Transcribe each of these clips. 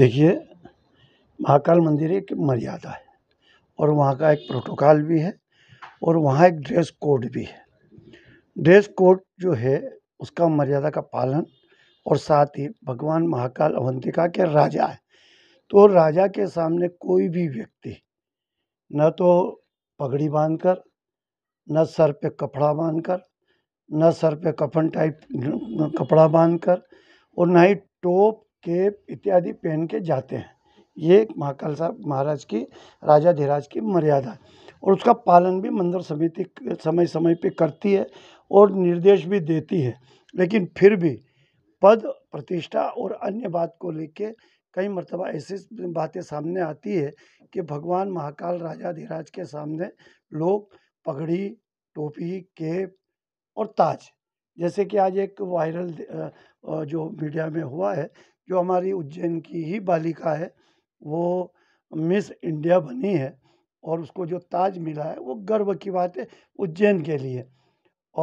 देखिए महाकाल मंदिर एक मर्यादा है और वहाँ का एक प्रोटोकॉल भी है और वहाँ एक ड्रेस कोड भी है ड्रेस कोड जो है उसका मर्यादा का पालन और साथ ही भगवान महाकाल अवंतिका के राजा है तो राजा के सामने कोई भी व्यक्ति न तो पगड़ी बांध कर न सर पे कपड़ा बांध कर न सर पे कफन टाइप कपड़ा बांध कर और ना ही टोप केप इत्यादि पहन के जाते हैं ये महाकाल साहब महाराज की राजा धीराज की मर्यादा है और उसका पालन भी मंदिर समिति समय समय पे करती है और निर्देश भी देती है लेकिन फिर भी पद प्रतिष्ठा और अन्य बात को लेके कई मरतबा ऐसी बातें सामने आती है कि भगवान महाकाल राजा धीराज के सामने लोग पगड़ी टोपी केप और ताज जैसे कि आज एक वायरल जो मीडिया में हुआ है जो हमारी उज्जैन की ही बालिका है वो मिस इंडिया बनी है और उसको जो ताज मिला है वो गर्व की बात है उज्जैन के लिए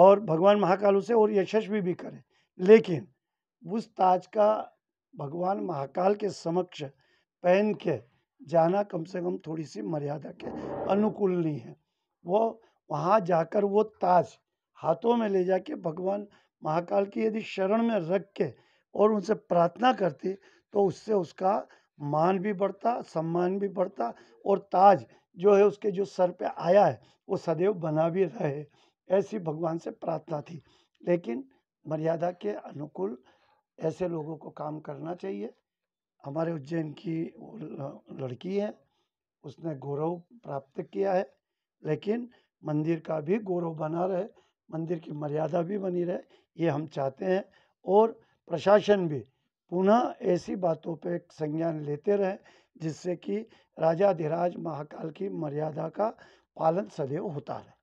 और भगवान महाकाल उसे और यशस्वी भी करें लेकिन उस ताज का भगवान महाकाल के समक्ष पहन के जाना कम से कम थोड़ी सी मर्यादा के अनुकूल नहीं है वो वहाँ जाकर वो ताज हाथों में ले जाके भगवान महाकाल की यदि शरण में रख के और उनसे प्रार्थना करती तो उससे उसका मान भी बढ़ता सम्मान भी बढ़ता और ताज जो है उसके जो सर पे आया है वो सदैव बना भी रहे ऐसी भगवान से प्रार्थना थी लेकिन मर्यादा के अनुकूल ऐसे लोगों को काम करना चाहिए हमारे उज्जैन की लड़की है उसने गौरव प्राप्त किया है लेकिन मंदिर का भी गौरव बना रहे मंदिर की मर्यादा भी बनी रहे ये हम चाहते हैं और प्रशासन भी पुनः ऐसी बातों पे संज्ञान लेते रहे जिससे कि राजाधिराज महाकाल की मर्यादा का पालन सदैव होता रहे